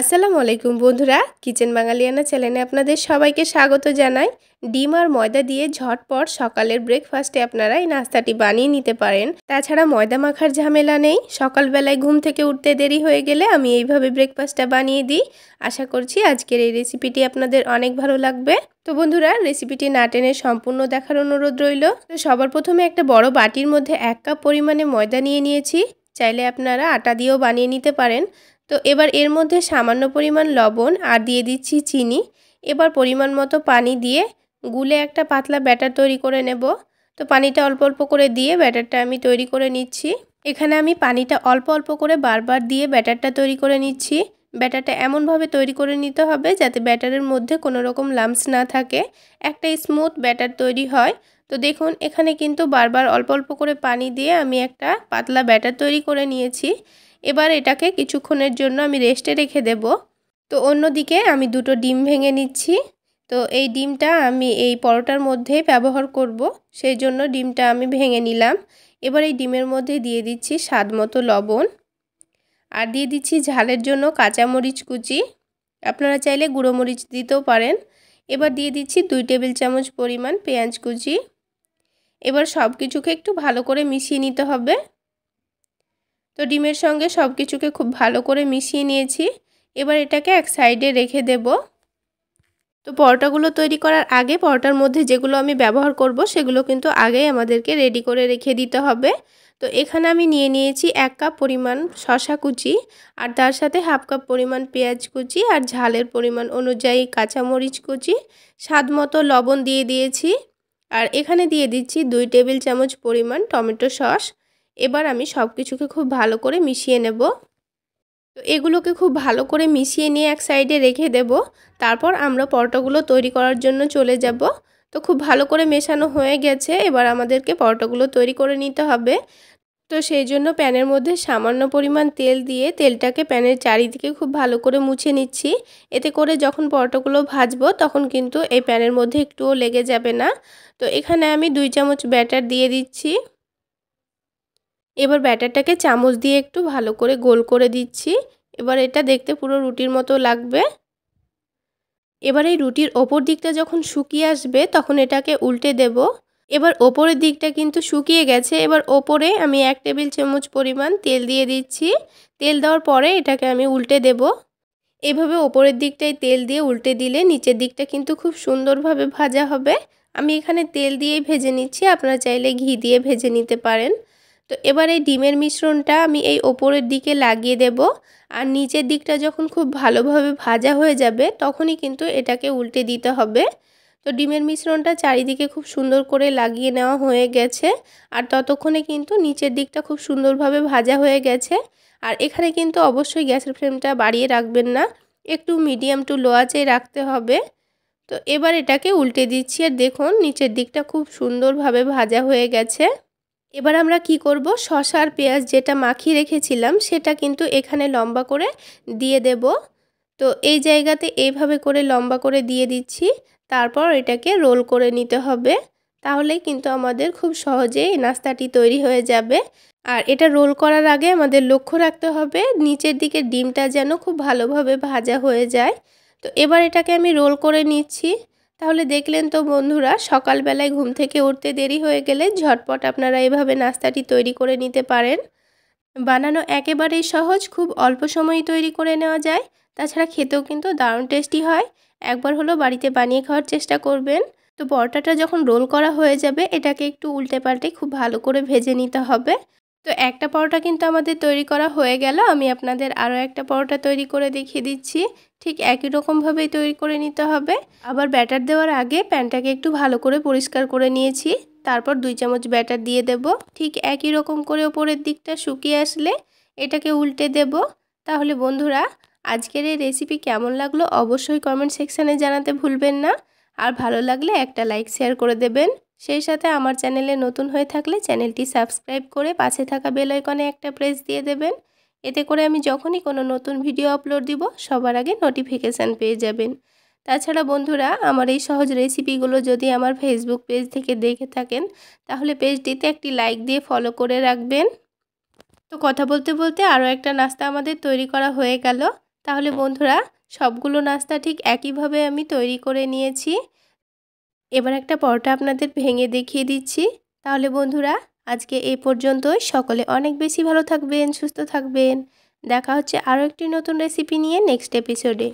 আসসালামু আলাইকুম বন্ধুরা কিচেন বাঙালিয়ানা চ্যানেলে আপনাদের সবাইকে স্বাগত জানাই ডিম আর ময়দা দিয়ে ঝটপট সকালের ব্রেকফাস্টে আপনারা এই নাস্তাটি বানিয়ে নিতে পারেন তাছাড়া ময়দা মাখার ঝামেলা নেই সকালবেলায় ঘুম থেকে উঠতে দেরি হয়ে গেলে আমি এইভাবে ব্রেকফাস্টটা বানিয়ে দিই আশা করছি আজকের এই রেসিপিটি আপনাদের অনেক ভালো লাগবে তো বন্ধুরা রেসিপিটি না টেনে সম্পূর্ণ দেখার অনুরোধ রইল তো সবার প্রথমে একটা বড় বাটির মধ্যে এক কাপ পরিমাণে ময়দা নিয়ে নিয়েছি চাইলে আপনারা আটা দিয়েও বানিয়ে নিতে পারেন তো এবার এর মধ্যে সামান্য পরিমাণ লবণ আর দিয়ে দিচ্ছি চিনি এবার পরিমাণ মতো পানি দিয়ে গুলে একটা পাতলা ব্যাটার তৈরি করে নেব তো পানিটা অল্প অল্প করে দিয়ে ব্যাটারটা আমি তৈরি করে নিচ্ছি এখানে আমি পানিটা অল্প অল্প করে বারবার দিয়ে ব্যাটারটা তৈরি করে নিচ্ছি ব্যাটারটা এমনভাবে তৈরি করে নিতে হবে যাতে ব্যাটারের মধ্যে কোনো রকম লাম্পস না থাকে একটা স্মুথ ব্যাটার তৈরি হয় তো দেখুন এখানে কিন্তু বারবার অল্প অল্প করে পানি দিয়ে আমি একটা পাতলা ব্যাটার তৈরি করে নিয়েছি এবার এটাকে কিছুক্ষণের জন্য আমি রেস্টে রেখে দেব তো অন্যদিকে আমি দুটো ডিম ভেঙে নিচ্ছি তো এই ডিমটা আমি এই পরোটার মধ্যে ব্যবহার করব সেই জন্য ডিমটা আমি ভেঙে নিলাম এবার এই ডিমের মধ্যে দিয়ে দিচ্ছি স্বাদ মতো লবণ আর দিয়ে দিচ্ছি ঝালের জন্য কাঁচামরিচ কুচি আপনারা চাইলে গুঁড়ো মরিচ দিতেও পারেন এবার দিয়ে দিচ্ছি দুই টেবিল চামচ পরিমাণ পেঁয়াজ কুচি এবার সব কিছুকে একটু ভালো করে মিশিয়ে নিতে হবে তো ডিমের সঙ্গে সব কিছুকে খুব ভালো করে মিশিয়ে নিয়েছি এবার এটাকে এক সাইডে রেখে দেব তো পরোটাগুলো তৈরি করার আগে পরোটার মধ্যে যেগুলো আমি ব্যবহার করব সেগুলো কিন্তু আগেই আমাদেরকে রেডি করে রেখে দিতে হবে তো এখানে আমি নিয়ে নিয়েছি এক কাপ পরিমাণ শশা কুচি আর তার সাথে হাফ কাপ পরিমাণ পেঁয়াজ কুচি আর ঝালের পরিমাণ অনুযায়ী কাঁচামরিচ কুচি স্বাদ মতো লবণ দিয়ে দিয়েছি আর এখানে দিয়ে দিচ্ছি দুই টেবিল চামচ পরিমাণ টমেটো সস এবার আমি সব কিছুকে খুব ভালো করে মিশিয়ে নেব তো এগুলোকে খুব ভালো করে মিশিয়ে নিয়ে এক সাইডে রেখে দেব তারপর আমরা পরোটাগুলো তৈরি করার জন্য চলে যাব তো খুব ভালো করে মেশানো হয়ে গেছে এবার আমাদেরকে পরোটাগুলো তৈরি করে নিতে হবে তো সেই জন্য প্যানের মধ্যে সামান্য পরিমাণ তেল দিয়ে তেলটাকে প্যানের চারিদিকে খুব ভালো করে মুছে নিচ্ছি এতে করে যখন পরোটাগুলো ভাজবো তখন কিন্তু এই প্যানের মধ্যে একটুও লেগে যাবে না তো এখানে আমি দুই চামচ ব্যাটার দিয়ে দিচ্ছি এবার ব্যাটারটাকে চামচ দিয়ে একটু ভালো করে গোল করে দিচ্ছি এবার এটা দেখতে পুরো রুটির মতো লাগবে এবার এই রুটির ওপর দিকটা যখন শুকিয়ে আসবে তখন এটাকে উল্টে দেব এবার ওপরের দিকটা কিন্তু শুকিয়ে গেছে এবার ওপরে আমি এক টেবিল চামচ পরিমাণ তেল দিয়ে দিচ্ছি তেল দেওয়ার পরে এটাকে আমি উল্টে দেব এভাবে ওপরের দিকটায় তেল দিয়ে উল্টে দিলে নিচের দিকটা কিন্তু খুব সুন্দরভাবে ভাজা হবে আমি এখানে তেল দিয়েই ভেজে নিচ্ছি আপনারা চাইলে ঘি দিয়ে ভেজে নিতে পারেন তো এবার এই ডিমের মিশ্রণটা আমি এই ওপরের দিকে লাগিয়ে দেব আর নিচের দিকটা যখন খুব ভালোভাবে ভাজা হয়ে যাবে তখনই কিন্তু এটাকে উল্টে দিতে হবে তো ডিমের মিশ্রণটা চারিদিকে খুব সুন্দর করে লাগিয়ে নেওয়া হয়ে গেছে আর ততক্ষণে কিন্তু নিচের দিকটা খুব সুন্দরভাবে ভাজা হয়ে গেছে আর এখানে কিন্তু অবশ্যই গ্যাসের ফ্লেমটা বাড়িয়ে রাখবেন না একটু মিডিয়াম টু লো আঁচে রাখতে হবে তো এবার এটাকে উল্টে দিচ্ছি আর দেখুন নিচের দিকটা খুব সুন্দরভাবে ভাজা হয়ে গেছে এবার আমরা কি করব শশার পেঁয়াজ যেটা মাখিয়ে রেখেছিলাম সেটা কিন্তু এখানে লম্বা করে দিয়ে দেব তো এই জায়গাতে এইভাবে করে লম্বা করে দিয়ে দিচ্ছি তারপর এটাকে রোল করে নিতে হবে তাহলে কিন্তু আমাদের খুব সহজেই নাস্তাটি তৈরি হয়ে যাবে আর এটা রোল করার আগে আমাদের লক্ষ্য রাখতে হবে নিচের দিকে ডিমটা যেন খুব ভালোভাবে ভাজা হয়ে যায় তো এবার এটাকে আমি রোল করে নিচ্ছি তাহলে দেখলেন তো বন্ধুরা সকালবেলায় ঘুম থেকে উঠতে দেরি হয়ে গেলে ঝটপট আপনারা এভাবে নাস্তাটি তৈরি করে নিতে পারেন বানানো একেবারেই সহজ খুব অল্প সময়ই তৈরি করে নেওয়া যায় তাছাড়া খেতেও কিন্তু দারুণ টেস্টি হয় একবার হলো বাড়িতে বানিয়ে খাওয়ার চেষ্টা করবেন তো পরোটাটা যখন রোল করা হয়ে যাবে এটাকে একটু উল্টে পাল্টে খুব ভালো করে ভেজে নিতে হবে তো একটা পরোটা কিন্তু আমাদের তৈরি করা হয়ে গেল আমি আপনাদের আরও একটা পরোটা তৈরি করে দেখিয়ে দিচ্ছি ঠিক একই রকমভাবেই তৈরি করে নিতে হবে আবার ব্যাটার দেওয়ার আগে প্যানটাকে একটু ভালো করে পরিষ্কার করে নিয়েছি তারপর দুই চামচ ব্যাটার দিয়ে দেব ঠিক একই রকম করে ওপরের দিকটা শুকিয়ে আসলে এটাকে উল্টে দেব তাহলে বন্ধুরা আজকের এই রেসিপি কেমন লাগলো অবশ্যই কমেন্ট সেকশানে জানাতে ভুলবেন না আর ভালো লাগলে একটা লাইক শেয়ার করে দেবেন সেই সাথে আমার চ্যানেলে নতুন হয়ে থাকলে চ্যানেলটি সাবস্ক্রাইব করে পাশে থাকা বেল আইকনে একটা প্রেস দিয়ে দেবেন এতে করে আমি যখনই কোনো নতুন ভিডিও আপলোড দিব সবার আগে নোটিফিকেশান পেয়ে যাবেন তাছাড়া বন্ধুরা আমার এই সহজ রেসিপিগুলো যদি আমার ফেসবুক পেজ থেকে দেখে থাকেন তাহলে পেজটিতে একটি লাইক দিয়ে ফলো করে রাখবেন তো কথা বলতে বলতে আরও একটা নাস্তা আমাদের তৈরি করা হয়ে গেল তাহলে বন্ধুরা সবগুলো নাস্তা ঠিক একইভাবে আমি তৈরি করে নিয়েছি এবার একটা পরোটা আপনাদের ভেঙে দেখিয়ে দিচ্ছি তাহলে বন্ধুরা আজকে এই পর্যন্তই সকলে অনেক বেশি ভালো থাকবেন সুস্থ থাকবেন দেখা হচ্ছে আরও একটি নতুন রেসিপি নিয়ে নেক্সট এপিসোডে